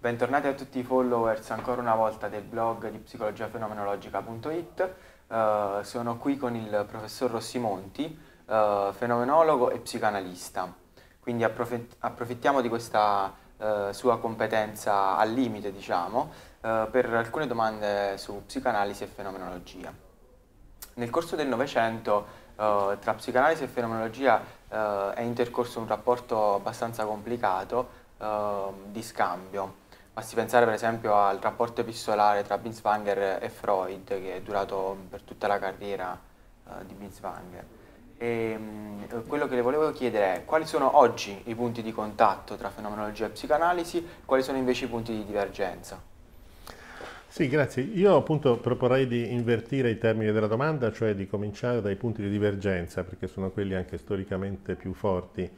Bentornati a tutti i followers ancora una volta del blog di psicologiafenomenologica.it. Uh, eh, sono qui con il professor Rossimonti, uh, eh, fenomenologo e psicanalista. Quindi approfitt approfittiamo di questa uh, sua competenza al limite, diciamo, per alcune domande su psicanalisi e fenomenologia. Nel corso del Novecento tra psicanalisi e fenomenologia è intercorso un rapporto abbastanza complicato di scambio Basti pensare per esempio al rapporto epistolare tra Binswanger e Freud che è durato per tutta la carriera uh, di Binswanger. E, mh, quello che le volevo chiedere è quali sono oggi i punti di contatto tra fenomenologia e psicanalisi, quali sono invece i punti di divergenza? Sì, grazie. Io appunto proporrei di invertire i termini della domanda, cioè di cominciare dai punti di divergenza, perché sono quelli anche storicamente più forti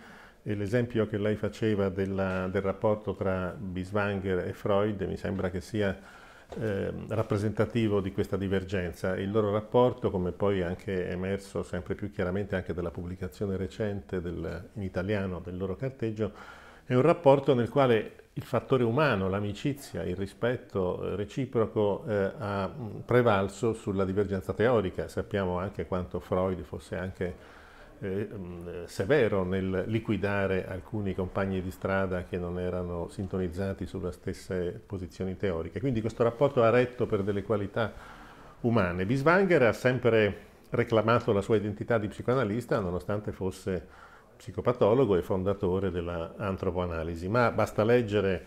l'esempio che lei faceva della, del rapporto tra Biswanger e Freud mi sembra che sia eh, rappresentativo di questa divergenza. Il loro rapporto, come poi anche emerso sempre più chiaramente anche dalla pubblicazione recente del, in italiano del loro carteggio, è un rapporto nel quale il fattore umano, l'amicizia, il rispetto eh, reciproco eh, ha prevalso sulla divergenza teorica. Sappiamo anche quanto Freud fosse anche eh, severo nel liquidare alcuni compagni di strada che non erano sintonizzati sulle stesse posizioni teoriche. Quindi questo rapporto ha retto per delle qualità umane. Biswanger ha sempre reclamato la sua identità di psicoanalista nonostante fosse psicopatologo e fondatore dell'antropoanalisi, ma basta leggere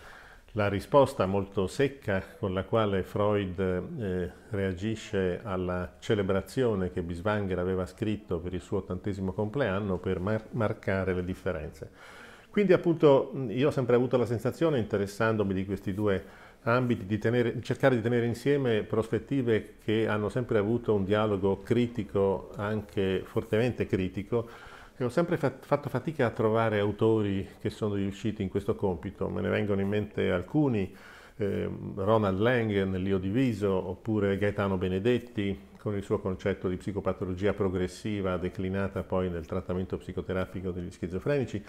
la risposta molto secca con la quale Freud eh, reagisce alla celebrazione che Biswanger aveva scritto per il suo ottantesimo compleanno per mar marcare le differenze. Quindi appunto io ho sempre avuto la sensazione, interessandomi di questi due ambiti, di, tenere, di cercare di tenere insieme prospettive che hanno sempre avuto un dialogo critico, anche fortemente critico, e ho sempre fatto fatica a trovare autori che sono riusciti in questo compito, me ne vengono in mente alcuni, eh, Ronald Lang nell'Io diviso, oppure Gaetano Benedetti con il suo concetto di psicopatologia progressiva declinata poi nel trattamento psicoterapico degli schizofrenici,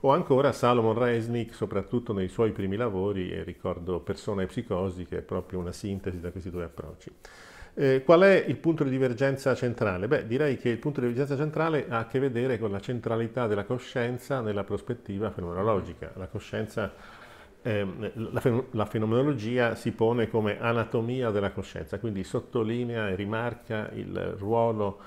o ancora Salomon Resnick, soprattutto nei suoi primi lavori, e ricordo Persona e Psicosi, che è proprio una sintesi da questi due approcci. Eh, qual è il punto di divergenza centrale? Beh, direi che il punto di divergenza centrale ha a che vedere con la centralità della coscienza nella prospettiva fenomenologica. La, eh, la, la fenomenologia si pone come anatomia della coscienza, quindi sottolinea e rimarca il ruolo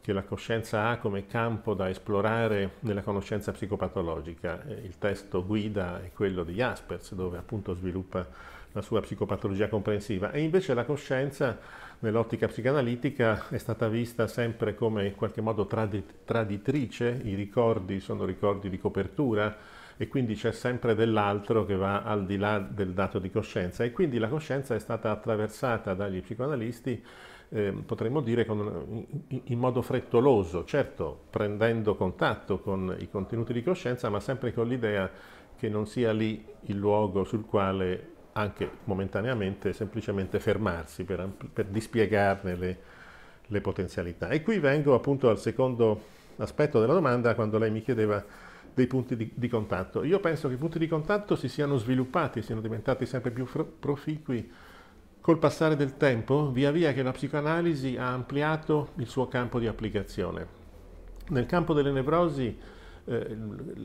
che la coscienza ha come campo da esplorare nella conoscenza psicopatologica. Eh, il testo guida è quello di Jaspers, dove appunto sviluppa la sua psicopatologia comprensiva e invece la coscienza nell'ottica psicoanalitica, è stata vista sempre come in qualche modo traditrice, i ricordi sono ricordi di copertura e quindi c'è sempre dell'altro che va al di là del dato di coscienza e quindi la coscienza è stata attraversata dagli psicoanalisti eh, potremmo dire con, in, in, modo frettoloso, certo prendendo contatto con i contenuti di coscienza, ma sempre con l'idea che non sia lì il luogo sul quale anche momentaneamente, semplicemente fermarsi per, per dispiegarne le, le, potenzialità. E qui vengo appunto al secondo aspetto della domanda, quando lei mi chiedeva dei punti di, di contatto. Io penso che i punti di contatto si siano sviluppati, siano diventati sempre più proficui col passare del tempo, via via che la psicoanalisi ha ampliato il suo campo di applicazione. Nel campo delle nevrosi eh,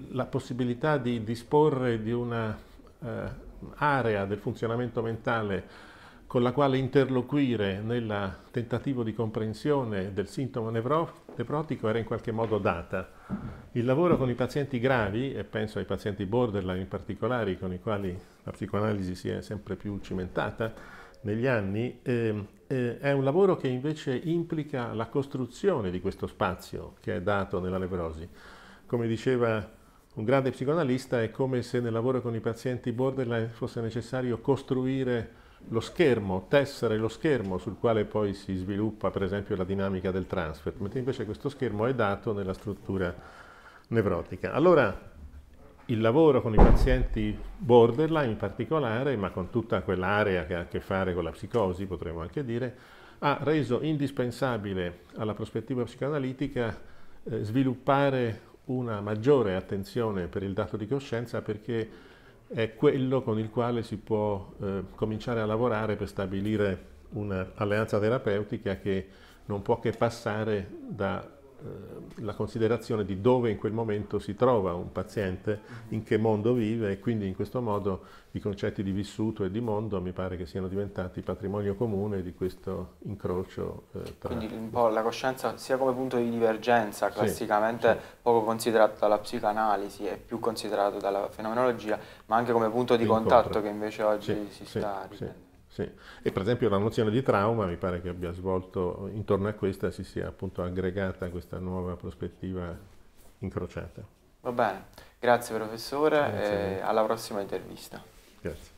la possibilità di disporre di una eh, area del funzionamento mentale con la quale interloquire nel tentativo di comprensione del sintomo nevrotico era in qualche modo data. Il lavoro con i pazienti gravi, e penso ai pazienti borderline in particolare, con i quali la psicoanalisi si è sempre più cimentata negli anni, eh, eh, è un lavoro che invece implica la costruzione di questo spazio che è dato nella nevrosi. Come diceva un grande psicoanalista è come se nel lavoro con i pazienti borderline fosse necessario costruire lo schermo, tessere lo schermo sul quale poi si sviluppa per esempio la dinamica del transfer, mentre invece questo schermo è dato nella struttura nevrotica. Allora il lavoro con i pazienti borderline in particolare, ma con tutta quell'area che ha a che fare con la psicosi, potremmo anche dire, ha reso indispensabile alla prospettiva psicoanalitica eh, sviluppare una maggiore attenzione per il dato di coscienza perché è quello con il quale si può eh, cominciare a lavorare per stabilire un'alleanza terapeutica che non può che passare da Ehm, la considerazione di dove in quel momento si trova un paziente, in che mondo vive e quindi in questo modo i concetti di vissuto e di mondo mi pare che siano diventati patrimonio comune di questo incrocio. Eh, tra... Quindi un po' la coscienza sia come punto di divergenza, classicamente sì, sì. poco considerato dalla psicanalisi e più considerato dalla fenomenologia, ma anche come punto di contatto che invece oggi sì, si sta riprendendo. Sì. E per esempio la nozione di trauma mi pare che abbia svolto, intorno a questa si sia appunto aggregata questa nuova prospettiva incrociata. Va bene, grazie professore grazie e alla prossima intervista. Grazie.